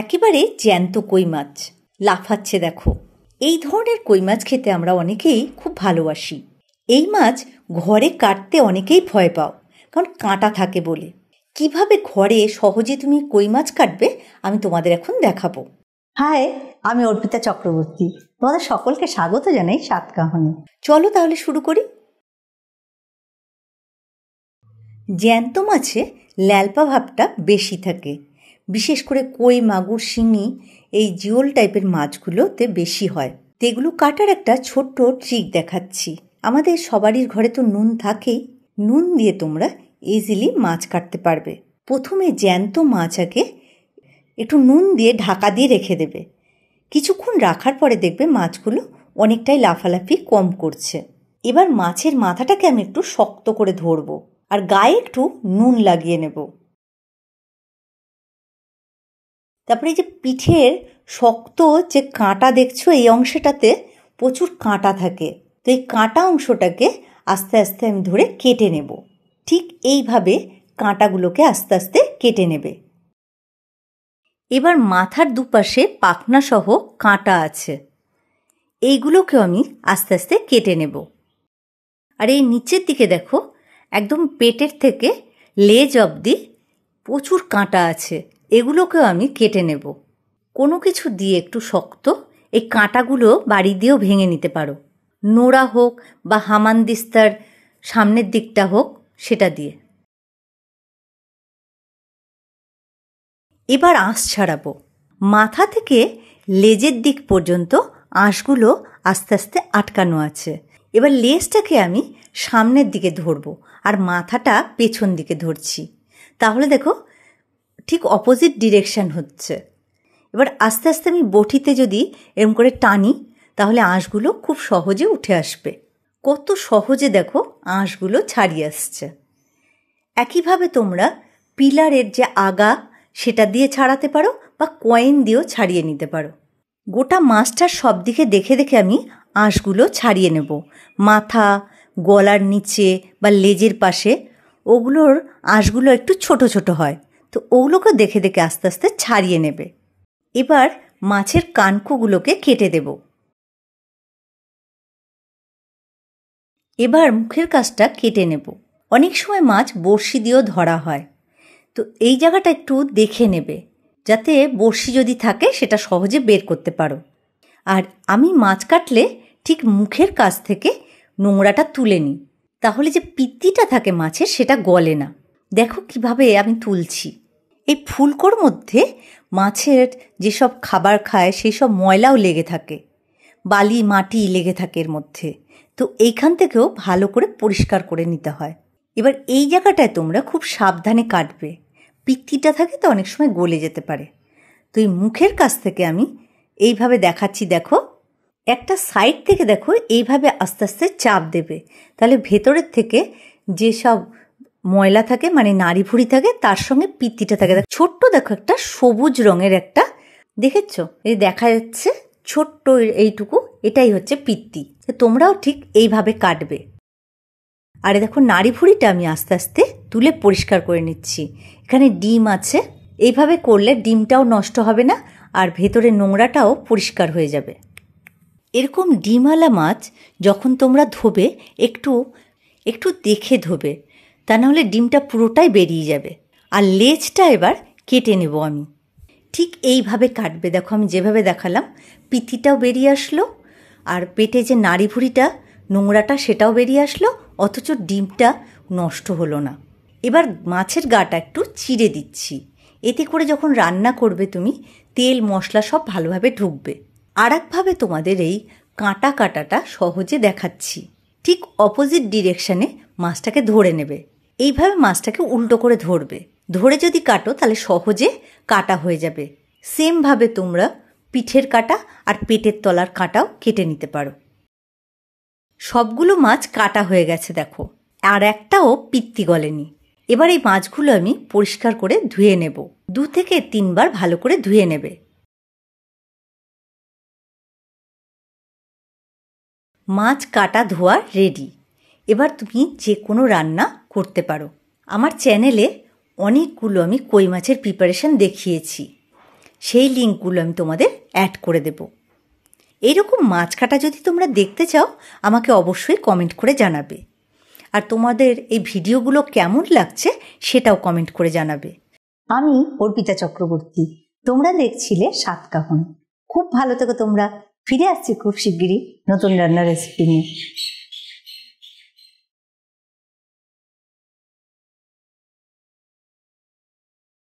একেবারে জ্যান্ত কই মাছ লাফাচ্ছে দেখো এই ধরনের কই মাছ খেতে আমরা অনেকেই খুব ভালোবাসি এই মাছ ঘরে কাটতে অনেকেই ভয় পাও কারণ কাঁটা থাকে বলে কিভাবে ঘরে সহজে তুমি কই মাছ কাটবে আমি তোমাদের এখন দেখাবো হায় আমি অর্পিতা চক্রবর্তী তোমাদের সকলকে স্বাগত জানাই সাতকাহনে চলো তাহলে শুরু করি জ্যান্ত মাছে ল্যালপা ভাবটা বেশি থাকে বিশেষ করে কই মাগুর শিঙি এই জিওল টাইপের মাছগুলোতে বেশি হয় তো এগুলো কাটার একটা ছোট্ট ট্রিক দেখাচ্ছি আমাদের সবারই ঘরে তো নুন থাকেই নুন দিয়ে তোমরা ইজিলি মাছ কাটতে পারবে প্রথমে জ্যান্ত মাছ আগে একটু নুন দিয়ে ঢাকা দিয়ে রেখে দেবে কিছুক্ষণ রাখার পরে দেখবে মাছগুলো অনেকটাই লাফালাফি কম করছে এবার মাছের মাথাটাকে আমি একটু শক্ত করে ধরবো আর গায়ে একটু নুন লাগিয়ে নেবো তারপরে এই যে পিঠের শক্ত যে কাঁটা দেখছো এই অংশটাতে প্রচুর কাঁটা থাকে তো এই কাঁটা অংশটাকে আস্তে আস্তে আমি ধরে কেটে নেব ঠিক এইভাবে কাঁটাগুলোকে আস্তে আস্তে কেটে নেবে এবার মাথার দুপাশে পাখনাসহ কাঁটা আছে এইগুলোকেও আমি আস্তে আস্তে কেটে নেব আর এই নিচের দিকে দেখো একদম পেটের থেকে লেজ অবধি প্রচুর কাঁটা আছে এগুলোকেও আমি কেটে নেব কোনো কিছু দিয়ে একটু শক্ত এই কাঁটাগুলো বাড়ি দিয়েও ভেঙে নিতে পারো নোড়া হোক বা হামানদিস্তার সামনের দিকটা হোক সেটা দিয়ে এবার আঁশ ছাড়াবো মাথা থেকে লেজের দিক পর্যন্ত আঁশগুলো আস্তে আস্তে আটকানো আছে এবার লেজটাকে আমি সামনের দিকে ধরব আর মাথাটা পেছন দিকে ধরছি তাহলে দেখো ঠিক অপোজিট ডিরেকশান হচ্ছে এবার আস্তে আস্তে আমি বটিতে যদি এরম করে টানি তাহলে আঁশগুলো খুব সহজে উঠে আসবে কত সহজে দেখো আঁশগুলো ছাড়িয়ে আসছে একইভাবে তোমরা পিলারের যে আগা সেটা দিয়ে ছাড়াতে পারো বা কয়েন দিয়েও ছাড়িয়ে নিতে পারো গোটা মাছটার সব দিকে দেখে দেখে আমি আঁশগুলো ছাড়িয়ে নেব মাথা গলার নিচে বা লেজের পাশে ওগুলোর আঁশগুলো একটু ছোট ছোট হয় তো ওগুলোকে দেখে দেখে আস্তে আস্তে ছাড়িয়ে নেবে এবার মাছের কানকুগুলোকে কেটে দেব এবার মুখের কাজটা কেটে নেব অনেক সময় মাছ বড়শি দিয়েও ধরা হয় তো এই জায়গাটা একটু দেখে নেবে যাতে বড়শি যদি থাকে সেটা সহজে বের করতে পারো আর আমি মাছ কাটলে ঠিক মুখের কাছ থেকে নোংরাটা তুলে নিই তাহলে যে পিত্তিটা থাকে মাছের সেটা গলে না দেখো কিভাবে আমি তুলছি এই ফুলকোর মধ্যে মাছের যেসব খাবার খায় সেই সব ময়লাও লেগে থাকে বালি মাটি লেগে থাকে এর মধ্যে তো এইখান থেকেও ভালো করে পরিষ্কার করে নিতে হয় এবার এই জায়গাটায় তোমরা খুব সাবধানে কাটবে পিত্তিটা থাকে তো অনেক সময় গলে যেতে পারে তো এই মুখের কাছ থেকে আমি এইভাবে দেখাচ্ছি দেখো একটা সাইড থেকে দেখো এইভাবে আস্তে আস্তে চাপ দেবে তাহলে ভেতরের থেকে যেসব ময়লা থাকে মানে নাড়ি ভুড়ি থাকে তার সঙ্গে পিত্তিটা থাকে ছোট্ট দেখো একটা সবুজ রঙের একটা দেখেছ এই দেখা যাচ্ছে ছোট্ট এইটুকু এটাই হচ্ছে পিত্তি তোমরাও ঠিক এইভাবে কাটবে আরে দেখো নাড়ি ভুড়িটা আমি আস্তে আস্তে তুলে পরিষ্কার করে নিচ্ছি এখানে ডিম আছে এইভাবে করলে ডিমটাও নষ্ট হবে না আর ভেতরে নোংরাটাও পরিষ্কার হয়ে যাবে এরকম ডিমালা মাছ যখন তোমরা ধোবে একটু একটু দেখে ধোবে তা নাহলে ডিমটা পুরোটাই বেরিয়ে যাবে আর লেজটা এবার কেটে নেব আমি ঠিক এইভাবে কাটবে দেখো আমি যেভাবে দেখালাম পিতিটাও বেরিয়ে আসলো আর পেটে যে নাড়িভুড়িটা নোংরাটা সেটাও বেরিয়ে আসলো অথচ ডিমটা নষ্ট হলো না এবার মাছের গাটা একটু চিড়ে দিচ্ছি এতে করে যখন রান্না করবে তুমি তেল মশলা সব ভালোভাবে ঢুকবে আর একভাবে তোমাদের এই কাঁটা কাটাটা সহজে দেখাচ্ছি ঠিক অপোজিট ডিরেকশানে মাছটাকে ধরে নেবে এইভাবে মাছটাকে উল্টো করে ধরবে ধরে যদি কাটো তাহলে সহজে কাটা হয়ে যাবে সেমভাবে তোমরা পিঠের কাটা আর পেটের তলার কাঁটাও কেটে নিতে পারো সবগুলো মাছ কাটা হয়ে গেছে দেখো আর একটাও পিত্তি গলেনি এবার এই মাছগুলো আমি পরিষ্কার করে ধুয়ে নেব দু থেকে তিনবার ভালো করে ধুয়ে নেবে মাছ কাটা ধোয়া রেডি এবার তুমি যে কোনো রান্না করতে পারো আমার চ্যানেলে অনেকগুলো আমি কই মাছের প্রিপারেশান দেখিয়েছি সেই লিঙ্কগুলো আমি তোমাদের অ্যাড করে দেব এইরকম মাছ কাটা যদি তোমরা দেখতে চাও আমাকে অবশ্যই কমেন্ট করে জানাবে আর তোমাদের এই ভিডিওগুলো কেমন লাগছে সেটাও কমেন্ট করে জানাবে আমি অর্পিতা চক্রবর্তী তোমরা দেখছিলে সাত কাহন খুব ভালো থেকো তোমরা ফিরে আসছি খুব শিগগিরই নতুন রান্নার রেসিপি নিয়ে